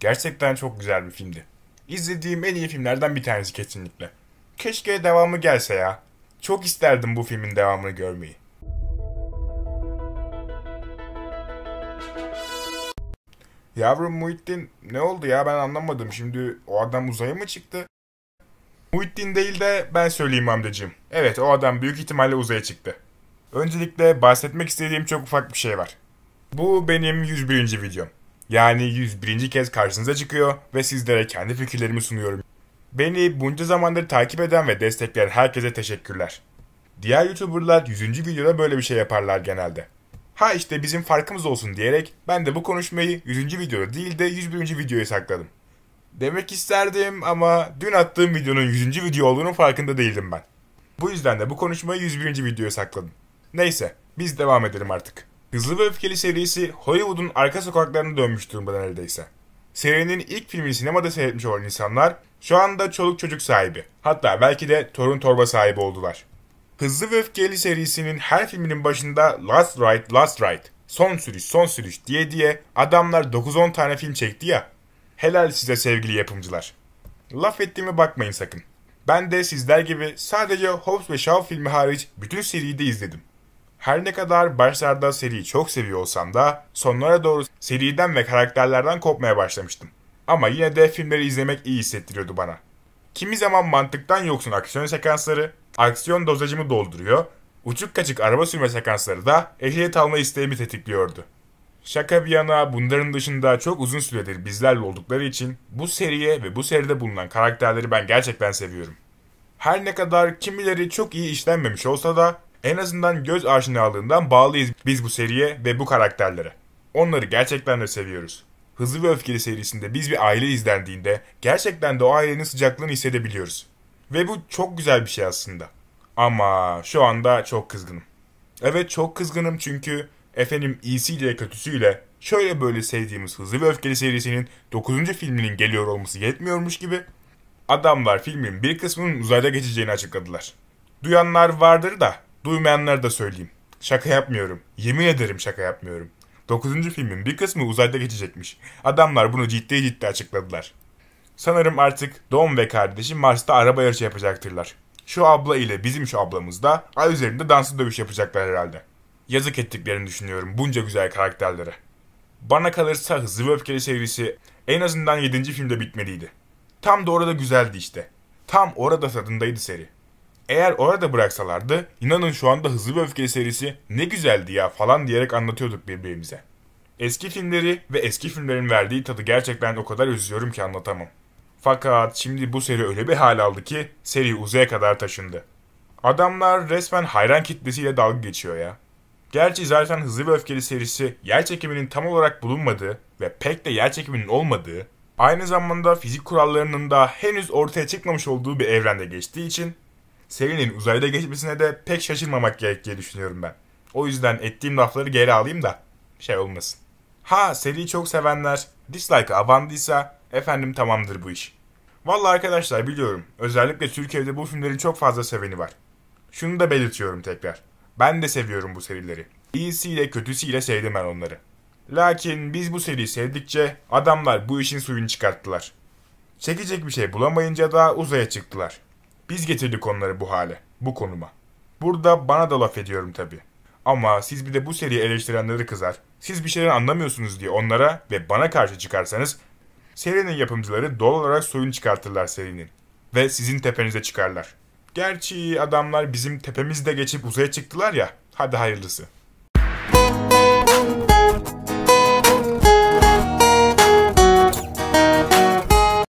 Gerçekten çok güzel bir filmdi. İzlediğim en iyi filmlerden bir tanesi kesinlikle. Keşke devamı gelse ya. Çok isterdim bu filmin devamını görmeyi. Yavrum Muhittin ne oldu ya ben anlamadım. Şimdi o adam uzaya mı çıktı? Muhittin değil de ben söyleyeyim amcacığım. Evet o adam büyük ihtimalle uzaya çıktı. Öncelikle bahsetmek istediğim çok ufak bir şey var. Bu benim 101. videom. Yani 101. kez karşınıza çıkıyor ve sizlere kendi fikirlerimi sunuyorum. Beni bunca zamandır takip eden ve destekleyen herkese teşekkürler. Diğer YouTuber'lar 100. videoda böyle bir şey yaparlar genelde. Ha işte bizim farkımız olsun diyerek ben de bu konuşmayı 100. videoda değil de 101. videoya sakladım. Demek isterdim ama dün attığım videonun 100. video olduğunun farkında değildim ben. Bu yüzden de bu konuşmayı 101. videoya sakladım. Neyse biz devam edelim artık. Hızlı ve Öfkeli serisi Hollywood'un arka sokaklarına dönmüş durumda neredeyse. Serinin ilk filmini sinemada seyretmiş olan insanlar şu anda çoluk çocuk sahibi. Hatta belki de torun torba sahibi oldular. Hızlı ve Öfkeli serisinin her filminin başında Last Ride, Last Ride, son sürüş, son sürüş diye diye adamlar 9-10 tane film çekti ya. Helal size sevgili yapımcılar. Laf ettiğime bakmayın sakın. Ben de sizler gibi sadece Hobbs ve Shaw filmi hariç bütün seriyi de izledim. Her ne kadar başlarda seriyi çok seviyor olsam da sonlara doğru seriden ve karakterlerden kopmaya başlamıştım. Ama yine de filmleri izlemek iyi hissettiriyordu bana. Kimi zaman mantıktan yoksun aksiyon sekansları, aksiyon dozajımı dolduruyor, uçuk kaçık araba sürme sekansları da ehliyet alma isteğimi tetikliyordu. Şaka bir yana bunların dışında çok uzun süredir bizlerle oldukları için bu seriye ve bu seride bulunan karakterleri ben gerçekten seviyorum. Her ne kadar kimileri çok iyi işlenmemiş olsa da en azından göz aşinalığından bağlıyız biz bu seriye ve bu karakterlere. Onları gerçekten de seviyoruz. Hızlı ve Öfkeli serisinde biz bir aile izlendiğinde gerçekten de o ailenin sıcaklığını hissedebiliyoruz. Ve bu çok güzel bir şey aslında. Ama şu anda çok kızgınım. Evet çok kızgınım çünkü efendim iyisiyle kötüsüyle şöyle böyle sevdiğimiz Hızlı ve Öfkeli serisinin 9. filminin geliyor olması yetmiyormuş gibi adamlar filmin bir kısmının uzayda geçeceğini açıkladılar. Duyanlar vardır da Duymayanlara da söyleyeyim. Şaka yapmıyorum. Yemin ederim şaka yapmıyorum. 9. filmin bir kısmı uzayda geçecekmiş. Adamlar bunu ciddi ciddi açıkladılar. Sanırım artık Dom ve kardeşi Mars'ta araba yarışı yapacaktırlar. Şu abla ile bizim şu ablamız da ay üzerinde danslı dövüş yapacaklar herhalde. Yazık ettiklerini düşünüyorum bunca güzel karakterlere. Bana kalırsa Hızlı ve Öfkeli serisi en azından 7. filmde bitmeliydi. Tam da orada güzeldi işte. Tam orada tadındaydı seri. Eğer orada bıraksalardı inanın şu anda Hızlı ve Öfke serisi ne güzeldi ya falan diyerek anlatıyorduk birbirimize. Eski filmleri ve eski filmlerin verdiği tadı gerçekten o kadar üzüyorum ki anlatamam. Fakat şimdi bu seri öyle bir hal aldı ki seri uzaya kadar taşındı. Adamlar resmen hayran kitlesiyle dalga geçiyor ya. Gerçi zaten Hızlı ve Öfkeli serisi yer çekiminin tam olarak bulunmadığı ve pek de yer çekiminin olmadığı, aynı zamanda fizik kurallarının da henüz ortaya çıkmamış olduğu bir evrende geçtiği için serinin uzayda geçmesine de pek şaşırmamak gerek diye düşünüyorum ben. O yüzden ettiğim lafları geri alayım da şey olmasın. Ha seriyi çok sevenler dislike'a avandıysa efendim tamamdır bu iş. Valla arkadaşlar biliyorum özellikle Türkiye'de bu filmlerin çok fazla seveni var. Şunu da belirtiyorum tekrar. Ben de seviyorum bu serileri. İyisiyle kötüsüyle sevdim ben onları. Lakin biz bu seriyi sevdikçe adamlar bu işin suyunu çıkarttılar. Çekecek bir şey bulamayınca da uzaya çıktılar. Biz getirdik onları bu hale, bu konuma. Burada bana da laf ediyorum tabi. Ama siz bir de bu seriyi eleştirenleri kızar, siz bir şeyler anlamıyorsunuz diye onlara ve bana karşı çıkarsanız serinin yapımcıları doğal olarak soyun çıkartırlar serinin ve sizin tepenize çıkarlar. Gerçi adamlar bizim tepemizde geçip uzaya çıktılar ya, hadi hayırlısı.